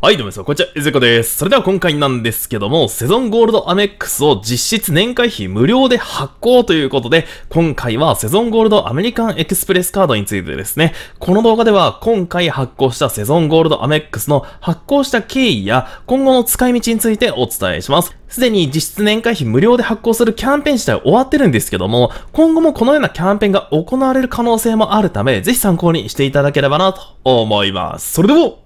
はい、どうも皆さん、こんにちは、いずこです。それでは今回なんですけども、セゾンゴールドアネックスを実質年会費無料で発行ということで、今回はセゾンゴールドアメリカンエクスプレスカードについてですね、この動画では今回発行したセゾンゴールドアメックスの発行した経緯や今後の使い道についてお伝えします。すでに実質年会費無料で発行するキャンペーン自体終わってるんですけども、今後もこのようなキャンペーンが行われる可能性もあるため、ぜひ参考にしていただければなと思います。それでは、行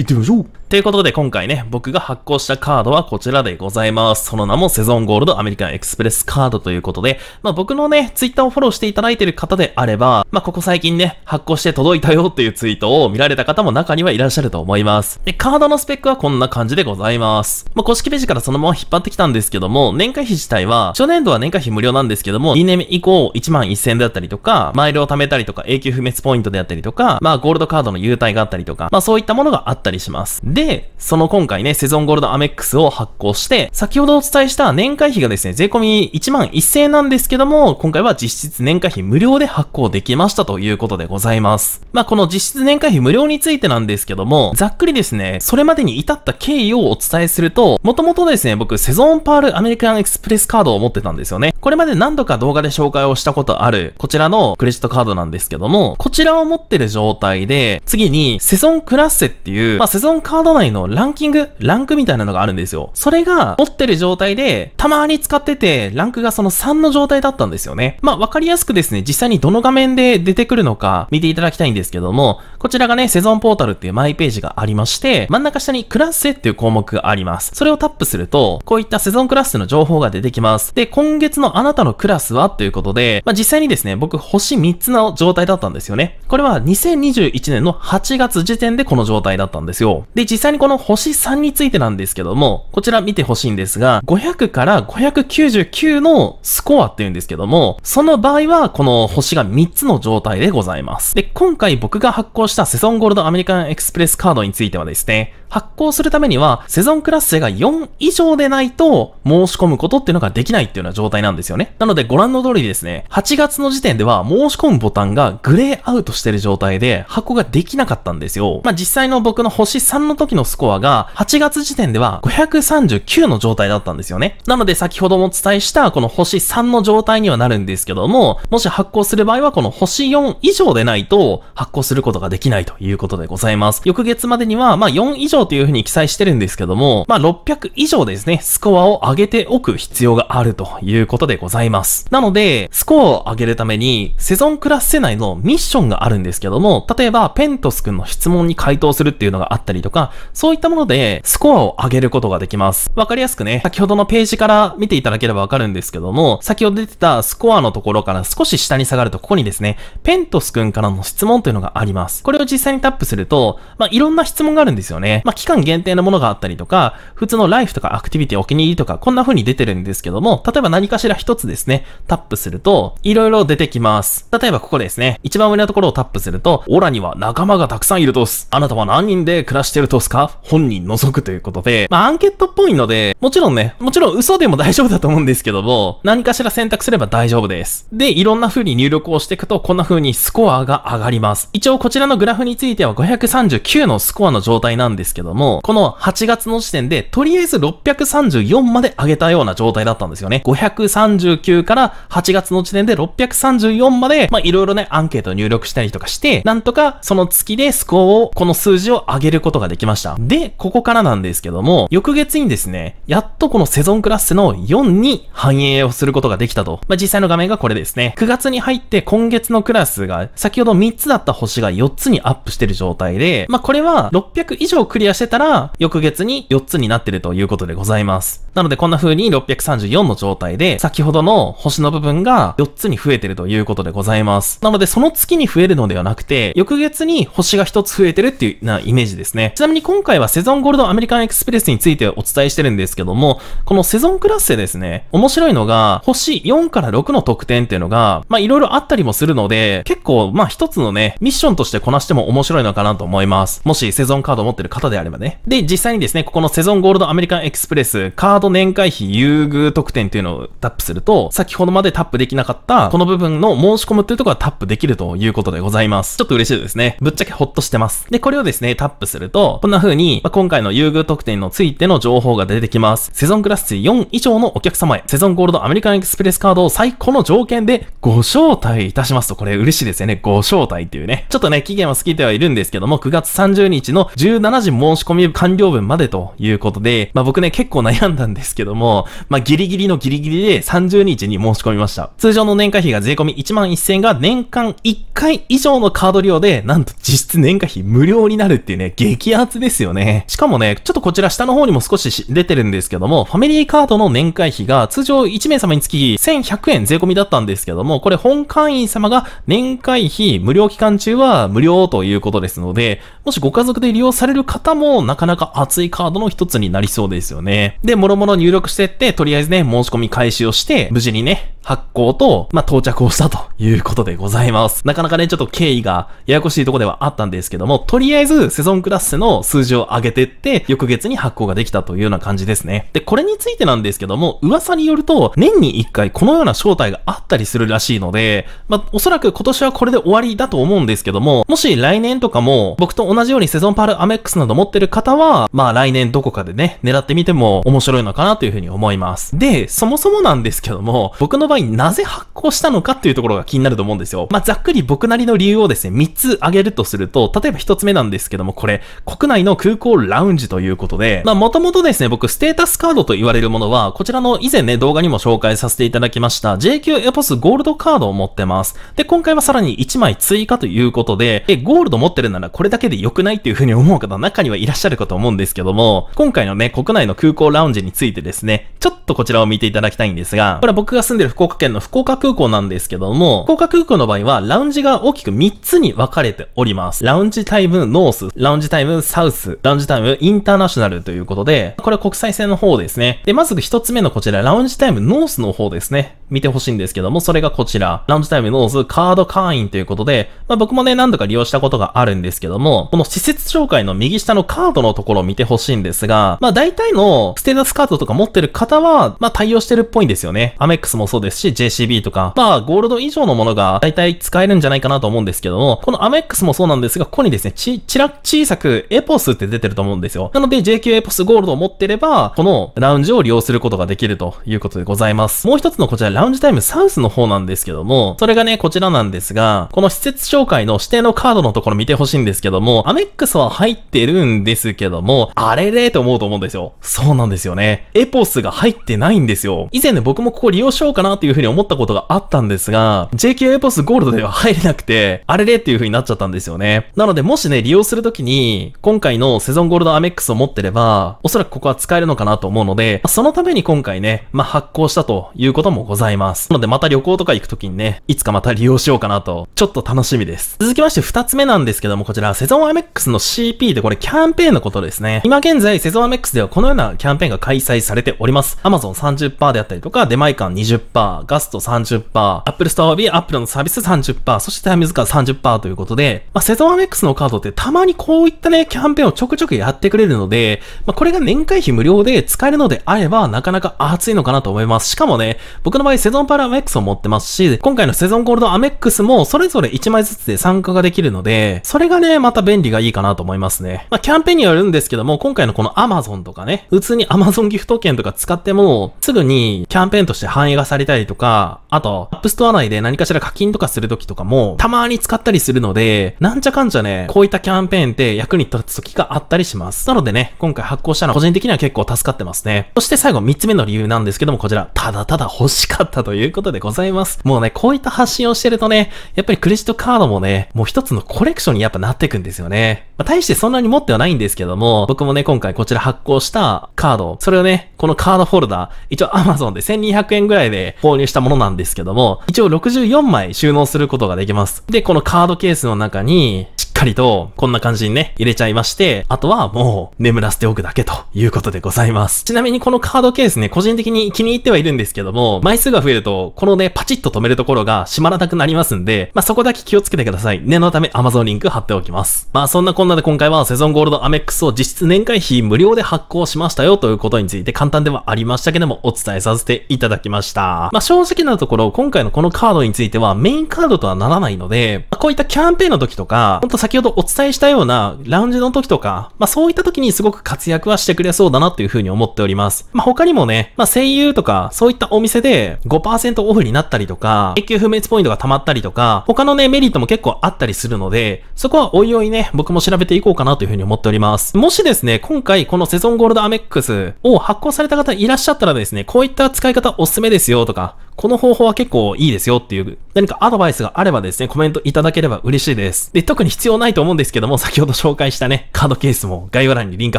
ってみましょうということで今回ね、僕が発行したカードはこちらでございます。その名もセゾンゴールドアメリカンエクスプレスカードということで、まあ僕のね、ツイッターをフォローしていただいている方であれば、まあここ最近ね、発行して届いたよっていうツイートを見られた方も中にはいらっしゃると思います。で、カードのスペックはこんな感じでございます。まあ公式ページからそのまま引っ張ってきたんですけども、年会費自体は、初年度は年会費無料なんですけども、2年目以降1万1000円だったりとか、マイルを貯めたりとか、永久不滅ポイントであったりとか、まあゴールドカードの優待があったりとか、まあそういったものがあったりします。で、で、その今回ね、セゾンゴールドアメックスを発行して、先ほどお伝えした年会費がですね、税込み1万1000円なんですけども、今回は実質年会費無料で発行できましたということでございます。まあ、この実質年会費無料についてなんですけども、ざっくりですね、それまでに至った経緯をお伝えすると、もともとですね、僕、セゾンパールアメリカンエクスプレスカードを持ってたんですよね。これまで何度か動画で紹介をしたことある、こちらのクレジットカードなんですけども、こちらを持ってる状態で、次に、セゾンクラッセっていう、まあ、セゾンカードの内のランキング、ランクみたいなのがあるんですよ。それが持ってる状態で、たまに使ってて、ランクがその3の状態だったんですよね。まあ、わかりやすくですね、実際にどの画面で出てくるのか見ていただきたいんですけども、こちらがね、セゾンポータルっていうマイページがありまして、真ん中下にクラスっていう項目があります。それをタップすると、こういったセゾンクラスの情報が出てきます。で、今月のあなたのクラスはということで、まあ、実際にですね、僕星3つの状態だったんですよね。これは2021年の8月時点でこの状態だったんですよ。で、実際にこの星3についてなんですけども、こちら見てほしいんですが、500から599のスコアっていうんですけども、その場合はこの星が3つの状態でございます。で、今回僕が発行したセゾンゴールドアメリカンエクスプレスカードについてはですね、発行するためには、セゾンクラス生が4以上でないと申し込むことっていうのができないっていうような状態なんですよね。なのでご覧の通りですね、8月の時点では申し込むボタンがグレーアウトしてる状態で箱ができなかったんですよ。まあ、実際の僕の星3の時のスコアが8月時点では539の状態だったんですよね。なので先ほどもお伝えしたこの星3の状態にはなるんですけども、もし発行する場合はこの星4以上でないと発行することができないということでございます。翌月までにはまあ4以上というふうに記載してるんですけども、まあ600以上ですね、スコアを上げておく必要があるということでございます。なので、スコアを上げるためにセゾンクラス世内のミッションがあるんですけども、例えばペントス君の質問に回答するっていうのがあったりとか、そういったものでスコアを上げることができます。わかりやすくね、先ほどのページから見ていただければわかるんですけども、先ほど出てたスコアのところから少し下に下がると、ここにですね、ペントスくんからの質問というのがあります。これを実際にタップすると、まあ、いろんな質問があるんですよね。まあ、期間限定のものがあったりとか、普通のライフとかアクティビティお気に入りとか、こんな風に出てるんですけども、例えば何かしら一つですね、タップすると、いろいろ出てきます。例えばここですね、一番上のところをタップすると、オラには仲間がたくさんいるとす。あなたは何人で暮らしてるとすか本人除くということで、まあアンケートっぽいので、もちろんね、もちろん嘘でも大丈夫だと思うんですけども、何かしら選択すれば大丈夫です。で、いろんな風に入力をしていくと、こんな風にスコアが上がります。一応こちらのグラフについては539のスコアの状態なんですけども、この8月の時点で、とりあえず634まで上げたような状態だったんですよね。539から8月の時点で634まで、まあいろいろね、アンケート入力したりとかして、なんとかその月でスコアを、この数字を上げることができます。ました。で、ここからなんですけども、翌月にですね、やっとこのセゾンクラッセの4に反映をすることができたと。まあ、実際の画面がこれですね。9月に入って今月のクラスが、先ほど3つだった星が4つにアップしてる状態で、まあ、これは600以上クリアしてたら、翌月に4つになってるということでございます。なのでこんな風に634の状態で、先ほどの星の部分が4つに増えてるということでございます。なのでその月に増えるのではなくて、翌月に星が1つ増えてるっていうなイメージですね。ちなみにに今回はセゾンゴールドアメリカンエクスプレスについてお伝えしてるんですけども、このセゾンクラスでですね、面白いのが、星4から6の得点っていうのが、まあいろいろあったりもするので、結構まあ一つのね、ミッションとしてこなしても面白いのかなと思います。もしセゾンカードを持ってる方であればね。で、実際にですね、ここのセゾンゴールドアメリカンエクスプレス、カード年会費優遇特典っていうのをタップすると、先ほどまでタップできなかった、この部分の申し込むっていうところがタップできるということでございます。ちょっと嬉しいですね。ぶっちゃけほっとしてます。で、これをですね、タップすると、こんな風に、まあ、今回の優遇特典のついての情報が出てきます。セゾンクラス4以上のお客様へ、セゾンゴールドアメリカンエクスプレスカードを最高の条件でご招待いたしますと、これ嬉しいですよね。ご招待っていうね。ちょっとね、期限は過ぎてはいるんですけども、9月30日の17時申し込み完了分までということで、まあ、僕ね、結構悩んだんですけども、まあ、ギリギリのギリギリで30日に申し込みました。通常の年会費が税込1万1000円が年間1回以上のカード利用で、なんと実質年会費無料になるっていうね、激アツですよね。しかもね、ちょっとこちら下の方にも少し出てるんですけども、ファミリーカードの年会費が通常1名様につき1100円税込みだったんですけども、これ本会員様が年会費無料期間中は無料ということですので、もしご家族で利用される方もなかなか熱いカードの一つになりそうですよね。で、もろもろ入力してって、とりあえずね、申し込み開始をして、無事にね、発行と、まあ、到着をしたということでございます。なかなかね、ちょっと経緯がややこしいとこではあったんですけども、とりあえずセゾンクラッセの数字を上げてって、翌月に発行ができたというような感じですね。で、これについてなんですけども、噂によると、年に1回このような招待があったりするらしいので、まあ、おそらく今年はこれで終わりだと思うんですけども、もし来年とかも、僕と同じようにセゾンパールアメックスなど持ってる方は、まあ来年どこかでね、狙ってみても面白いのかなというふうに思います。で、そもそもなんですけども、僕の場合なぜ発行したのかっていうところが気になると思うんですよ。まあ、ざっくり僕なりの理由をですね、3つ挙げるとすると、例えば1つ目なんですけども、これ、国内内の空港ラウンジということで、まあもともとですね、僕ステータスカードと言われるものは、こちらの以前ね、動画にも紹介させていただきました JQ エポスゴールドカードを持ってます。で、今回はさらに1枚追加ということで、え、ゴールド持ってるならこれだけで良くないっていう風に思う方中にはいらっしゃるかと思うんですけども、今回のね、国内の空港ラウンジについてですね、ちょっとこちらを見ていただきたいんですが、これは僕が住んでる福岡県の福岡空港なんですけども、福岡空港の場合はラウンジが大きく3つに分かれております。ラウンジタイムノース、ラウンジタイムサハウス、ラウンジタイム、インターナショナルということで、これは国際線の方ですね。で、まず一つ目のこちら、ラウンジタイムノースの方ですね。見てほしいんですけども、それがこちら、ラウンジタイムノースカード会員ということで、まあ僕もね、何度か利用したことがあるんですけども、この施設紹介の右下のカードのところを見てほしいんですが、まあ大体のステータスカードとか持ってる方は、まあ対応してるっぽいんですよね。アメックスもそうですし、JCB とか、まあゴールド以上のものが大体使えるんじゃないかなと思うんですけども、このアメックスもそうなんですが、ここにですね、ち、ちら、小さくエポポスって出てると思うんですよ。なので j q エポスゴールドを持ってれば、このラウンジを利用することができるということでございます。もう一つのこちらラウンジタイムサウスの方なんですけども、それがね、こちらなんですが、この施設紹介の指定のカードのところ見てほしいんですけども、アメックスは入ってるんですけども、あれれと思うと思うんですよ。そうなんですよね。エポスが入ってないんですよ。以前ね、僕もここ利用しようかなというふうに思ったことがあったんですが、JQ エポスゴールドでは入れなくて、あれれっていうふうになっちゃったんですよね。なので、もしね、利用するときに、今回のセゾンゴールドアメックスを持ってれば、おそらくここは使えるのかなと思うので、そのために今回ね、まあ、発行したということもございます。なのでまた旅行とか行くときにね、いつかまた利用しようかなと、ちょっと楽しみです。続きまして2つ目なんですけども、こちら、セゾンアメックスの CP でこれキャンペーンのことですね。今現在、セゾンアメックスではこのようなキャンペーンが開催されております。Amazon30% であったりとか、デマイカン20%、ガスト30%、Apple Store B、Apple のサービス30%、そしてタイムズカー30%ということで、まあ、セゾンアメックスのカードってたまにこういったね、キャンンペーンをちょくちょくやってくれるので、まあ、これが年会費無料で使えるのであれば、なかなか熱いのかなと思います。しかもね、僕の場合セゾンパラアメックスを持ってますし、今回のセゾンゴールドアメックスもそれぞれ1枚ずつで参加ができるので、それがね、また便利がいいかなと思いますね。まあ、キャンペーンによるんですけども、今回のこの Amazon とかね、普通に Amazon ギフト券とか使っても、すぐにキャンペーンとして反映がされたりとか、あと、アップストア内で何かしら課金とかするときとかも、たまに使ったりするので、なんちゃかんちゃね、こういったキャンペーンって役に立つ時があったりします。なのでね、今回発行したのは個人的には結構助かってますね。そして最後3つ目の理由なんですけども、こちら、ただただ欲しかったということでございます。もうね、こういった発信をしてるとね、やっぱりクレジットカードもね、もう一つのコレクションにやっぱなってくんですよね。まあ、大してそんなに持ってはないんですけども、僕もね、今回こちら発行したカード、それをね、このカードフォルダ、一応 Amazon で1200円ぐらいで購入したものなんですけども、一応64枚収納することができます。で、このカードケースの中に、かりと、こんな感じにね、入れちゃいまして、あとはもう眠らせておくだけということでございます。ちなみにこのカードケースね、個人的に気に入ってはいるんですけども、枚数が増えると、このね、パチッと止めるところが閉まらなくなりますんで、まあ、そこだけ気をつけてください。念のため Amazon リンク貼っておきます。まあ、そんなこんなで今回はセゾンゴールドアメックスを実質年会費無料で発行しましたよということについて簡単ではありましたけども、お伝えさせていただきました。まあ、正直なところ、今回のこのカードについてはメインカードとはならないので、まあ、こういったキャンペーンの時とか、ほんと先先ほどお伝えしたような、ラウンジの時とか、まあそういった時にすごく活躍はしてくれそうだなというふうに思っております。まあ他にもね、まあ声優とか、そういったお店で5%オフになったりとか、永久不滅ポイントが溜まったりとか、他のね、メリットも結構あったりするので、そこはおいおいね、僕も調べていこうかなというふうに思っております。もしですね、今回このセゾンゴールドアメックスを発行された方いらっしゃったらですね、こういった使い方おすすめですよとか、この方法は結構いいですよっていう何かアドバイスがあればですね、コメントいただければ嬉しいです。で、特に必要ないと思うんですけども、先ほど紹介したね、カードケースも概要欄にリンク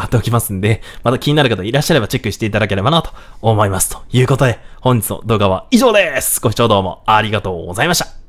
貼っておきますんで、また気になる方いらっしゃればチェックしていただければなと思います。ということで、本日の動画は以上です。ご視聴どうもありがとうございました。